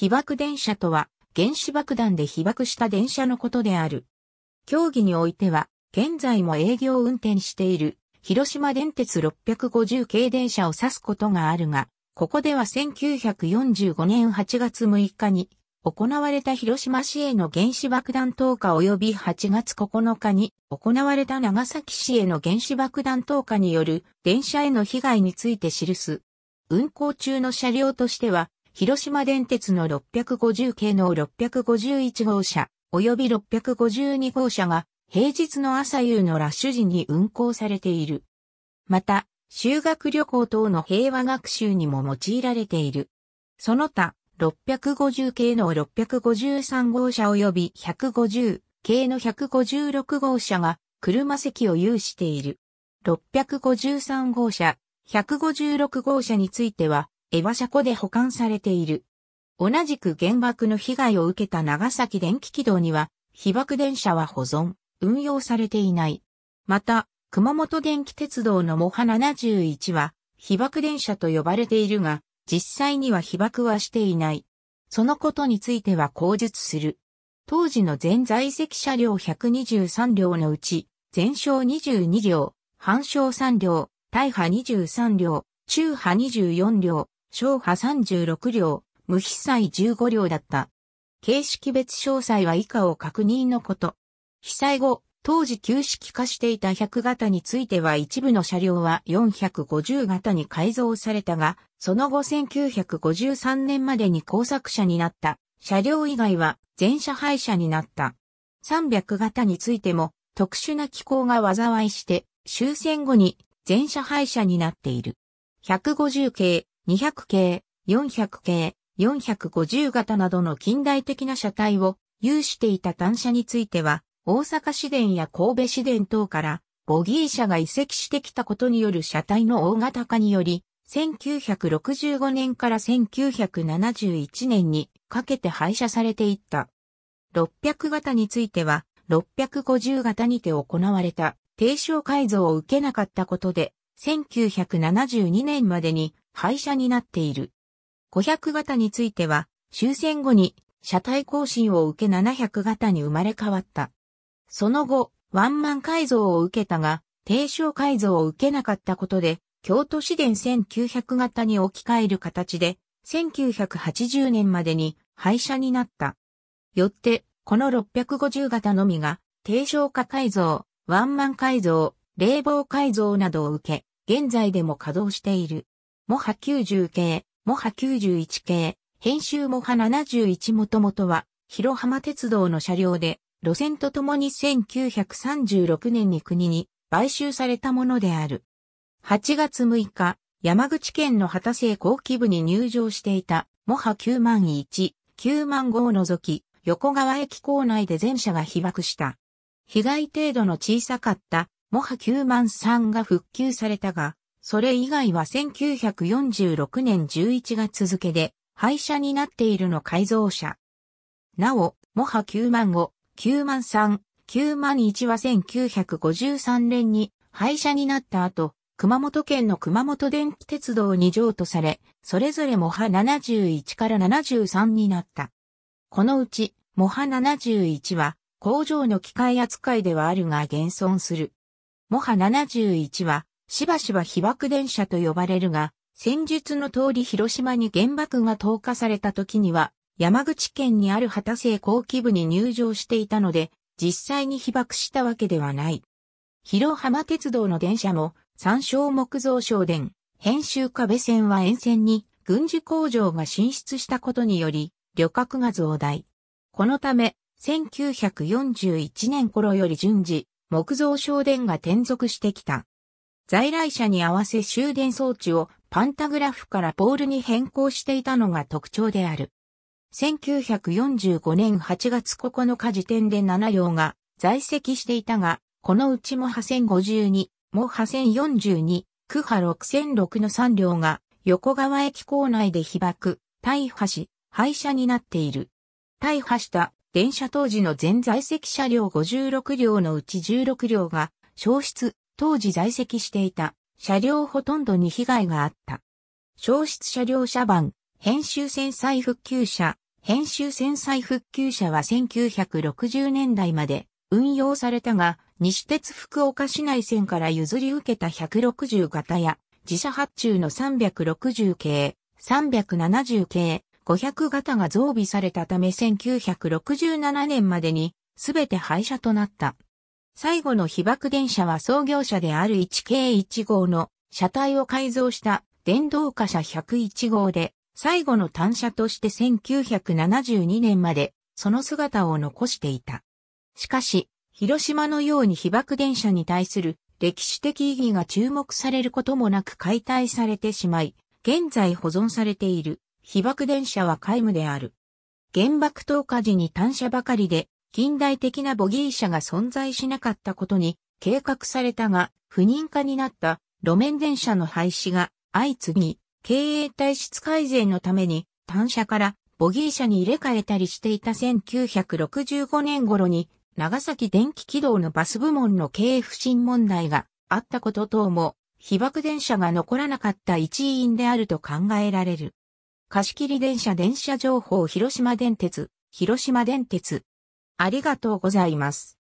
被爆電車とは、原子爆弾で被爆した電車のことである。競技においては、現在も営業運転している、広島電鉄650系電車を指すことがあるが、ここでは1945年8月6日に、行われた広島市への原子爆弾投下及び8月9日に行われた長崎市への原子爆弾投下による電車への被害について記す。運行中の車両としては広島電鉄の650系の651号車、及び652号車が、平日の朝夕のラッシュ時に運行されている。また、修学旅行等の平和学習にも用いられている。その他、650系の653号車及び150系の156号車が車席を有している。653号車、156号車については、エバ車庫で保管されている。同じく原爆の被害を受けた長崎電気軌道には、被爆電車は保存、運用されていない。また、熊本電気鉄道のモハ71は、被爆電車と呼ばれているが、実際には被爆はしていない。そのことについては口述する。当時の全在籍車両123両のうち、全焼22両、半焼3両、大破23両、中破24両、小波36両、無被災15両だった。形式別詳細は以下を確認のこと。被災後、当時旧式化していた100型については一部の車両は450型に改造されたが、その後1953年までに工作車になった車両以外は全車廃車になった。300型についても特殊な機構が災いして終戦後に全車廃車になっている。150系、200系、400系、450型などの近代的な車体を有していた単車については、大阪市電や神戸市電等からボギー車が移籍してきたことによる車体の大型化により、1965年から1971年にかけて廃車されていった。600型については、650型にて行われた低床改造を受けなかったことで、1972年までに廃車になっている。500型については、終戦後に車体更新を受け700型に生まれ変わった。その後、ワンマン改造を受けたが、低床改造を受けなかったことで、京都市電1900型に置き換える形で、1980年までに廃車になった。よって、この650型のみが、低床化改造、ワンマン改造、冷房改造などを受け、現在でも稼働している。モハ90系、モハ91系、編集モハ71もともとは、広浜鉄道の車両で、路線とともに1936年に国に買収されたものである。8月6日、山口県の畑製工機部に入場していた、モハ9万1、9万5を除き、横川駅構内で全車が被爆した。被害程度の小さかった、モハ9万3が復旧されたが、それ以外は1946年11月付で廃車になっているの改造車。なお、モハ9万5、9万3、9万1は1953年に廃車になった後、熊本県の熊本電気鉄道に譲渡され、それぞれモハ71から73になった。このうち、モハ71は、工場の機械扱いではあるが現存する。モハ71は、しばしば被爆電車と呼ばれるが、戦術の通り広島に原爆が投下された時には、山口県にある畑製後期部に入場していたので、実際に被爆したわけではない。広浜鉄道の電車も、山椒木造省電、編集壁線は沿線に軍事工場が進出したことにより、旅客が増大。このため、1941年頃より順次、木造省電が転属してきた。在来車に合わせ終電装置をパンタグラフからポールに変更していたのが特徴である。1945年8月9日時点で7両が在籍していたが、このうちも破線52、も破線42、区破6006の3両が横川駅構内で被爆、大破し、廃車になっている。大破した電車当時の全在籍車両56両のうち16両が消失、当時在籍していた車両ほとんどに被害があった。消失車両車番、編集船再復旧車、編集船再復旧車は1960年代まで運用されたが、西鉄福岡市内線から譲り受けた160型や、自社発注の360系、370系、500型が増備されたため1967年までに、すべて廃車となった。最後の被爆電車は創業者である 1K1 号の車体を改造した電動貨車101号で、最後の単車として1972年までその姿を残していた。しかし、広島のように被爆電車に対する歴史的意義が注目されることもなく解体されてしまい、現在保存されている被爆電車は皆無である。原爆投下時に単車ばかりで近代的なボギー車が存在しなかったことに計画されたが、不認可になった路面電車の廃止が相次ぎ、経営体質改善のために単車からボギー車に入れ替えたりしていた1965年頃に長崎電気軌道のバス部門の経営不振問題があったこと等も被爆電車が残らなかった一因であると考えられる。貸切電車電車情報広島電鉄、広島電鉄、ありがとうございます。